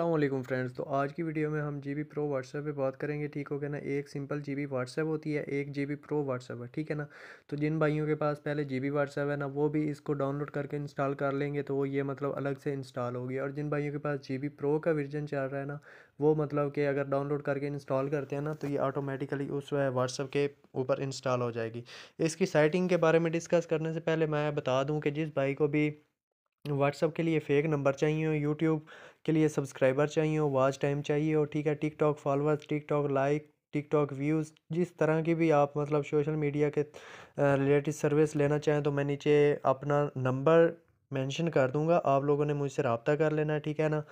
Aslam friends तो आज की वीडियो में हम जी बी प्रो व्हाट्सएप पे बात करेंगे ठीक हो गया ना एक सिंपल जी बी व्हाट्सएप होती है एक जी बी प्रो व्हाट्सएप है ठीक है ना तो जिन भाइयों के पास पहले जी बी व्हाट्सएप है ना वो भी इसको डाउनलोड करके इंस्टॉल कर लेंगे तो वो ये मतलब अलग से इंस्टॉल होगी और जिन भाइयों के पास जी बी प्रो का वर्जन चल रहा है ना वो मतलब कि अगर डाउनलोड करके इंस्टॉल करते हैं ना तो ये ऑटोमेटिकली उस व्हाट्सएप के ऊपर इंस्टॉल हो जाएगी इसकी साइटिंग के बारे में डिस्कस करने से पहले मैं बता दूँ कि जिस भाई को भी व्हाट्सअप के लिए फेक नंबर चाहिए हो यूट्यूब के लिए सब्सक्राइबर चाहिए हो वॉच टाइम चाहिए हो ठीक है TikTok followers TikTok like TikTok views जिस तरह की भी आप मतलब सोशल मीडिया के रिलेटेड सर्विस लेना चाहें तो मैं नीचे अपना नंबर मेंशन कर दूंगा आप लोगों ने मुझसे रबता कर लेना है ठीक है ना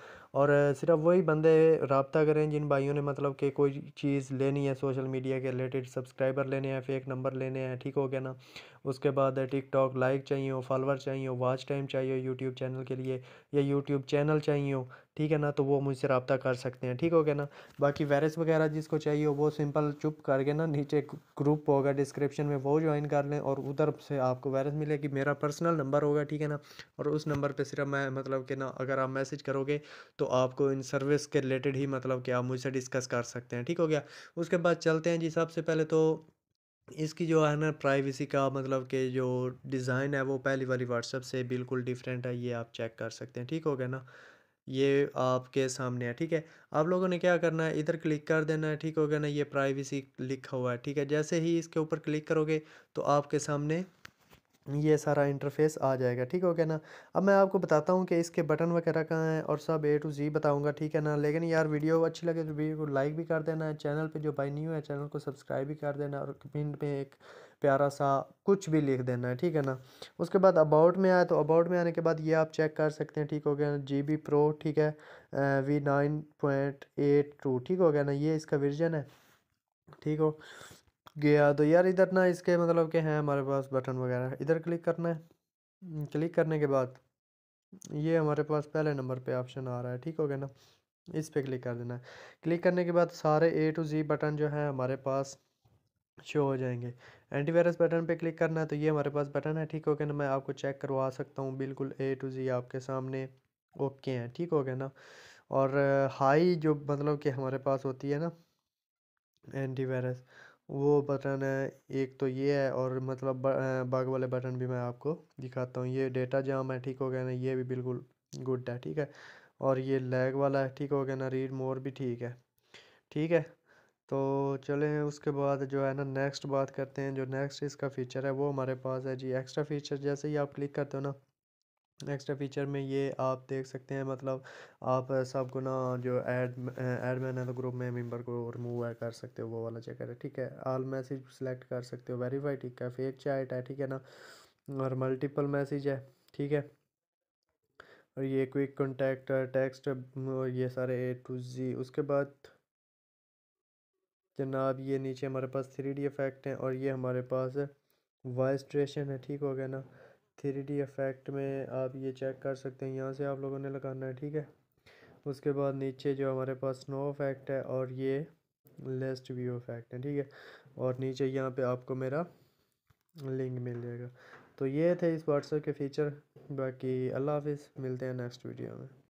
और सिर्फ वही बंदे रबता करें जिन भाइयों ने मतलब कि कोई चीज़ लेनी है सोशल मीडिया के रिलेटेड सब्सक्राइबर लेने हैं फेक नंबर लेने हैं ठीक हो गया ना उसके बाद है टिकटॉक लाइक चाहिए हो फॉलोअर चाहिए हो वॉच टाइम चाहिए हो यूट्यूब चैनल के लिए या यूट्यूब चैनल चाहिए हो ठीक है ना तो वो मुझसे रबता कर सकते हैं ठीक हो गया ना बाकी वायरस वगैरह जिसको चाहिए हो वो सिंपल चुप करके ना नीचे ग्रुप होगा डिस्क्रिप्शन में वो ज्वाइन कर लें और उधर से आपको वायरस मिलेगी मेरा पर्सनल नंबर होगा ठीक है ना और उस नंबर पर सिर्फ मैं मतलब कि ना अगर आप मैसेज करोगे तो आपको इन सर्विस के रिलेटेड ही मतलब कि आप मुझसे डिस्कस कर सकते हैं ठीक हो गया उसके बाद चलते हैं जी सबसे पहले तो इसकी जो है ना प्राइवेसी का मतलब कि जो डिज़ाइन है वो पहली वाली व्हाट्सअप से बिल्कुल डिफरेंट है ये आप चेक कर सकते हैं ठीक हो गया ना ये आपके सामने है ठीक है आप लोगों ने क्या करना है इधर क्लिक कर देना है ठीक हो गया ना ये प्राइवेसी लिखा हुआ है ठीक है जैसे ही इसके ऊपर क्लिक करोगे तो आपके सामने ये सारा इंटरफेस आ जाएगा ठीक हो गया ना अब मैं आपको बताता हूँ कि इसके बटन वगैरह कहाँ हैं और सब ए टू जी बताऊँगा ठीक है ना लेकिन यार वीडियो अच्छी लगे तो वीडियो को लाइक भी कर देना है चैनल पे जो भाई न्यू है चैनल को सब्सक्राइब भी कर देना और कमेंट में एक प्यारा सा कुछ भी लिख देना है ठीक है ना उसके बाद अबाउट में आए तो अबाउट में आने के बाद ये आप चेक कर सकते हैं ठीक हो गया ना जी बी प्रो ठीक है V nine point eight two ठीक हो गया ना ये इसका वर्जन है ठीक हो गया तो यार इधर ना इसके मतलब के हैं हमारे पास बटन वगैरह इधर क्लिक करना है क्लिक करने के बाद ये हमारे पास पहले नंबर पे ऑप्शन आ रहा है ठीक हो गया ना इस पर क्लिक कर देना है क्लिक करने के बाद सारे ए टू जी बटन जो है हमारे पास शो हो जाएंगे एंटीवायरस बटन पे क्लिक करना है तो ये हमारे पास बटन है ठीक हो गया ना मैं आपको चेक करवा सकता हूँ बिल्कुल ए टू जी आपके सामने ओके हैं ठीक हो गया ना और हाई जो मतलब कि हमारे पास होती है ना एंटीवायरस वो बटन है एक तो ये है और मतलब बग वाले बटन भी मैं आपको दिखाता हूँ ये डेटा जाम है ठीक हो गया ना ये भी बिल्कुल गुड है ठीक है और ये लैग वाला है ठीक हो गया ना रीड मोर भी ठीक है ठीक है तो चले उसके बाद जो है ना नेक्स्ट बात करते हैं जो नेक्स्ट इसका फीचर है वो हमारे पास है जी एक्स्ट्रा फीचर जैसे ही आप क्लिक करते हो ना एक्स्ट्रा फ़ीचर में ये आप देख सकते हैं मतलब आप सब ना जो एड ऐड मैन है तो ग्रुप में मेंबर को रिमूव कर सकते हो वो वाला चेक है ठीक है आल मैसेज सेलेक्ट कर सकते हो वेरीफाई ठीक है फेक चैट है ठीक है ना और मल्टीपल मैसेज है ठीक है और ये क्विक कॉन्टैक्ट टेक्स्ट ये सारे ए टू जी उसके बाद जनाब ये नीचे हमारे पास थ्री डी इफेक्ट हैं और ये हमारे पास वॉइस ट्रेशन है ठीक हो गया ना थ्री डी इफ़ेक्ट में आप ये चेक कर सकते हैं यहाँ से आप लोगों ने लगाना है ठीक है उसके बाद नीचे जो हमारे पास स्नो इफ़ेक्ट है और ये लेस्ट व्यू इफ़ेक्ट है ठीक है और नीचे यहाँ पे आपको मेरा लिंक मिल जाएगा तो ये थे इस व्हाट्सएप के फीचर बाकी अल्लाह हाफिज़ मिलते हैं नेक्स्ट वीडियो में